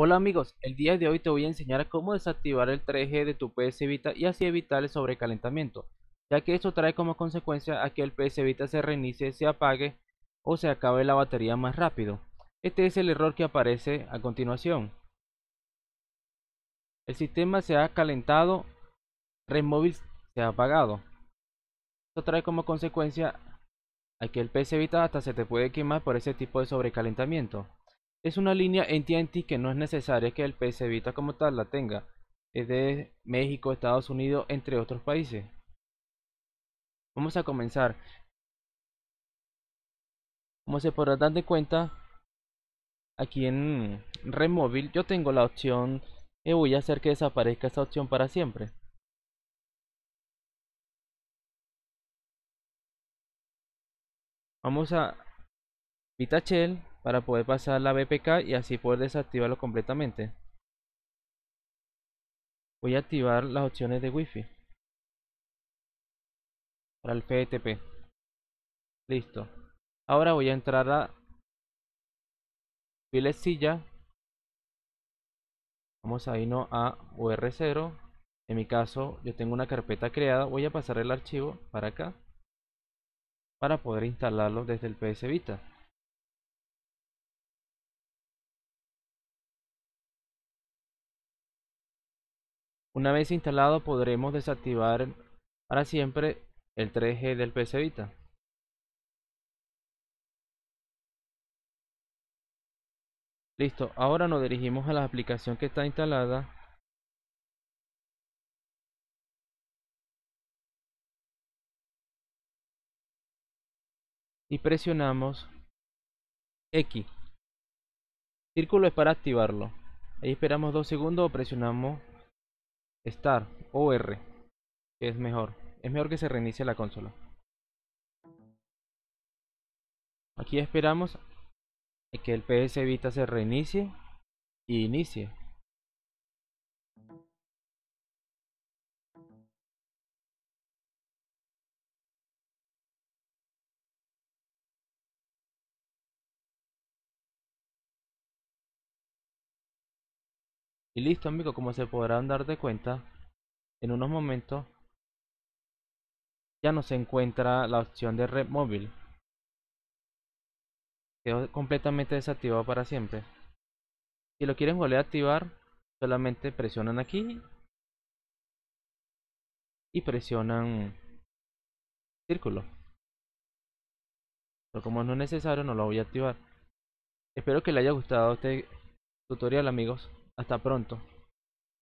Hola amigos, el día de hoy te voy a enseñar cómo desactivar el 3G de tu PS Vita y así evitar el sobrecalentamiento, ya que esto trae como consecuencia a que el PS Vita se reinicie, se apague o se acabe la batería más rápido. Este es el error que aparece a continuación. El sistema se ha calentado, Red Móvil se ha apagado. Esto trae como consecuencia a que el PS Vita hasta se te puede quemar por ese tipo de sobrecalentamiento. Es una línea AT&T que no es necesaria que el PS Vita como tal la tenga. Es de México, Estados Unidos, entre otros países. Vamos a comenzar. Como se podrá dar de cuenta, aquí en Red Móvil yo tengo la opción y eh, voy a hacer que desaparezca esta opción para siempre. Vamos a Shell para poder pasar la BPK y así poder desactivarlo completamente. Voy a activar las opciones de Wi-Fi para el FTP. Listo. Ahora voy a entrar a filecilla. Vamos a irnos a UR0. En mi caso, yo tengo una carpeta creada. Voy a pasar el archivo para acá para poder instalarlo desde el PS Vita. Una vez instalado podremos desactivar para siempre el 3G del PC Vita. Listo, ahora nos dirigimos a la aplicación que está instalada. Y presionamos X. Círculo es para activarlo. Ahí esperamos dos segundos o presionamos Star o R, es mejor. Es mejor que se reinicie la consola. Aquí esperamos que el PS Vita se reinicie y inicie. Y listo amigos, como se podrán dar de cuenta, en unos momentos ya no se encuentra la opción de red móvil. Quedó completamente desactivado para siempre. Si lo quieren volver a activar, solamente presionan aquí y presionan círculo. Pero como no es necesario, no lo voy a activar. Espero que les haya gustado este tutorial amigos. Hasta pronto.